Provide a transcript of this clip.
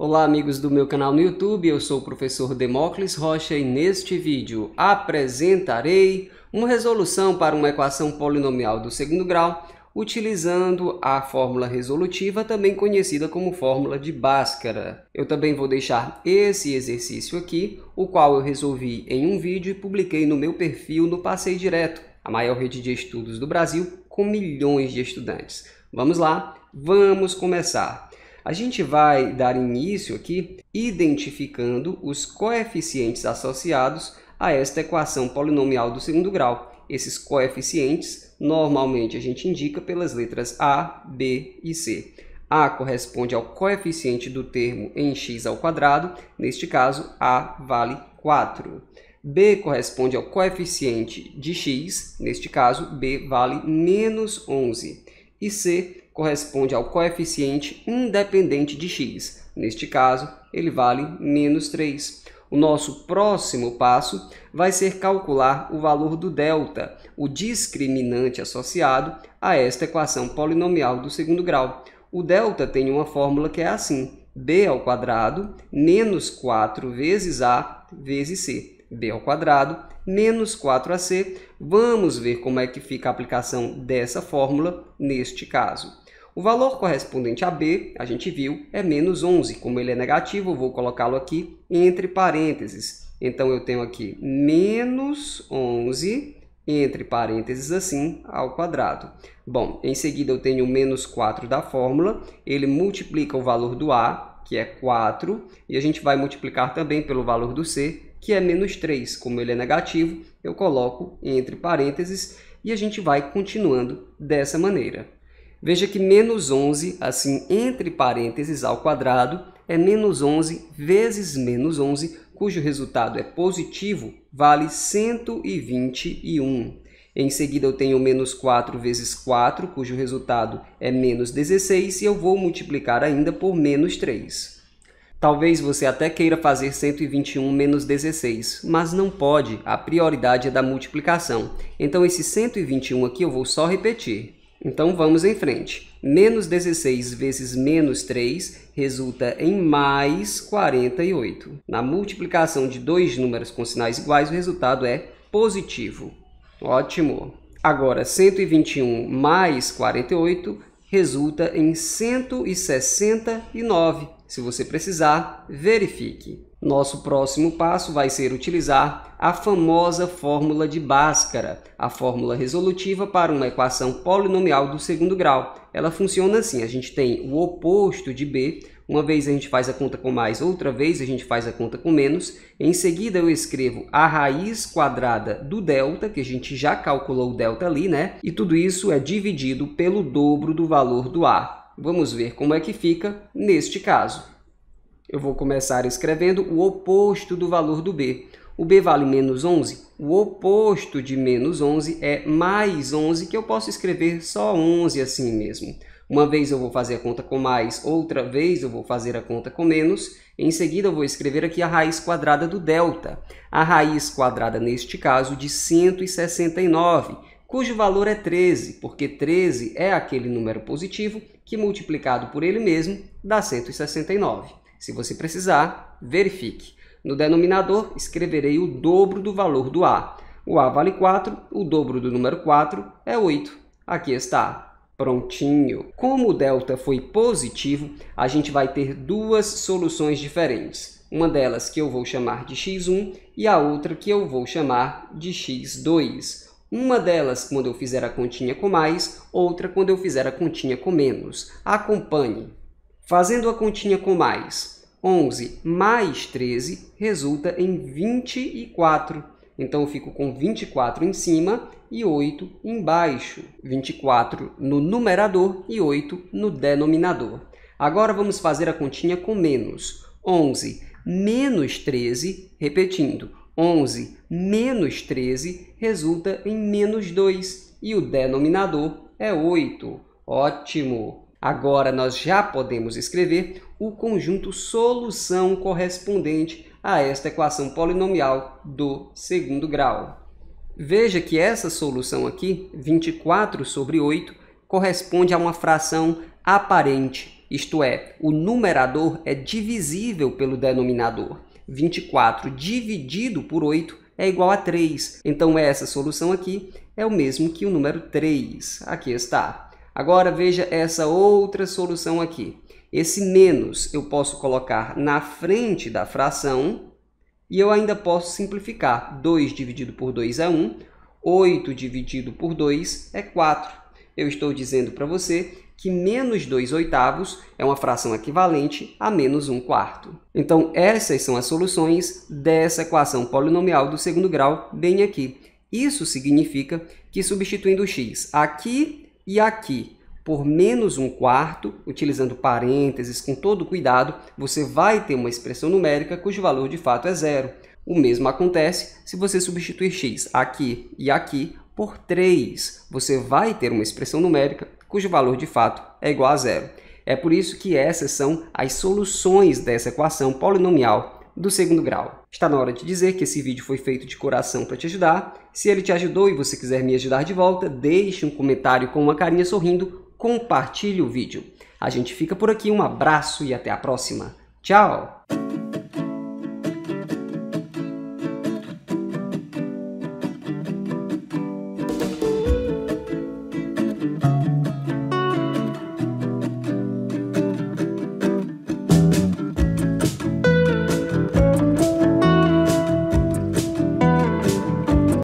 Olá amigos do meu canal no YouTube, eu sou o professor Demócles Rocha e neste vídeo apresentarei uma resolução para uma equação polinomial do segundo grau utilizando a fórmula resolutiva, também conhecida como fórmula de Bhaskara. Eu também vou deixar esse exercício aqui, o qual eu resolvi em um vídeo e publiquei no meu perfil no Passeio Direto, a maior rede de estudos do Brasil com milhões de estudantes. Vamos lá, vamos começar. A gente vai dar início aqui identificando os coeficientes associados a esta equação polinomial do segundo grau. Esses coeficientes, normalmente a gente indica pelas letras A, B e C. A corresponde ao coeficiente do termo em x ao quadrado, neste caso A vale 4. B corresponde ao coeficiente de x, neste caso B vale menos 11. E C corresponde ao coeficiente independente de x. Neste caso, ele vale menos 3. O nosso próximo passo vai ser calcular o valor do delta, o discriminante associado a esta equação polinomial do segundo grau. O delta tem uma fórmula que é assim, b ao quadrado menos 4 vezes a vezes c. b ao quadrado menos 4ac. Vamos ver como é que fica a aplicação dessa fórmula neste caso. O valor correspondente a B, a gente viu, é menos 11. Como ele é negativo, eu vou colocá-lo aqui entre parênteses. Então, eu tenho aqui menos 11 entre parênteses assim ao quadrado. Bom, em seguida eu tenho o menos 4 da fórmula, ele multiplica o valor do A, que é 4, e a gente vai multiplicar também pelo valor do C, que é menos 3. Como ele é negativo, eu coloco entre parênteses e a gente vai continuando dessa maneira. Veja que menos 11, assim entre parênteses ao quadrado, é menos 11 vezes menos 11, cujo resultado é positivo, vale 121. Em seguida, eu tenho menos 4 vezes 4, cujo resultado é menos 16, e eu vou multiplicar ainda por menos 3. Talvez você até queira fazer 121 menos 16, mas não pode, a prioridade é da multiplicação. Então, esse 121 aqui eu vou só repetir. Então vamos em frente. Menos 16 vezes menos 3 resulta em mais 48. Na multiplicação de dois números com sinais iguais, o resultado é positivo. Ótimo! Agora, 121 mais 48 resulta em 169. Se você precisar, verifique. Nosso próximo passo vai ser utilizar a famosa fórmula de Bhaskara, a fórmula resolutiva para uma equação polinomial do segundo grau. Ela funciona assim, a gente tem o oposto de B, uma vez a gente faz a conta com mais, outra vez a gente faz a conta com menos. Em seguida eu escrevo a raiz quadrada do delta, que a gente já calculou o delta ali, né? E tudo isso é dividido pelo dobro do valor do A. Vamos ver como é que fica neste caso. Eu vou começar escrevendo o oposto do valor do b. O b vale menos 11. O oposto de menos 11 é mais 11, que eu posso escrever só 11 assim mesmo. Uma vez eu vou fazer a conta com mais, outra vez eu vou fazer a conta com menos. Em seguida, eu vou escrever aqui a raiz quadrada do delta. A raiz quadrada, neste caso, de 169, cujo valor é 13, porque 13 é aquele número positivo que, multiplicado por ele mesmo, dá 169. Se você precisar, verifique. No denominador, escreverei o dobro do valor do A. O A vale 4, o dobro do número 4 é 8. Aqui está. Prontinho. Como o delta foi positivo, a gente vai ter duas soluções diferentes. Uma delas que eu vou chamar de x1 e a outra que eu vou chamar de x2. Uma delas quando eu fizer a continha com mais, outra quando eu fizer a continha com menos. Acompanhe. Fazendo a continha com mais, 11 mais 13 resulta em 24. Então, eu fico com 24 em cima e 8 embaixo. 24 no numerador e 8 no denominador. Agora, vamos fazer a continha com menos. 11 menos 13, repetindo, 11 menos 13 resulta em menos 2 e o denominador é 8. Ótimo! Agora nós já podemos escrever o conjunto solução correspondente a esta equação polinomial do segundo grau. Veja que essa solução aqui, 24 sobre 8, corresponde a uma fração aparente, isto é, o numerador é divisível pelo denominador. 24 dividido por 8 é igual a 3. Então, essa solução aqui é o mesmo que o número 3. Aqui está. Agora veja essa outra solução aqui. Esse menos eu posso colocar na frente da fração e eu ainda posso simplificar. 2 dividido por 2 é 1, 8 dividido por 2 é 4. Eu estou dizendo para você que menos 2 oitavos é uma fração equivalente a menos 1 quarto. Então, essas são as soluções dessa equação polinomial do segundo grau bem aqui. Isso significa que substituindo o x aqui e aqui, por menos um quarto, utilizando parênteses com todo cuidado, você vai ter uma expressão numérica cujo valor de fato é zero. O mesmo acontece se você substituir x aqui e aqui por 3. Você vai ter uma expressão numérica cujo valor de fato é igual a zero. É por isso que essas são as soluções dessa equação polinomial do segundo grau. Está na hora de dizer que esse vídeo foi feito de coração para te ajudar. Se ele te ajudou e você quiser me ajudar de volta, deixe um comentário com uma carinha sorrindo, compartilhe o vídeo. A gente fica por aqui, um abraço e até a próxima. Tchau!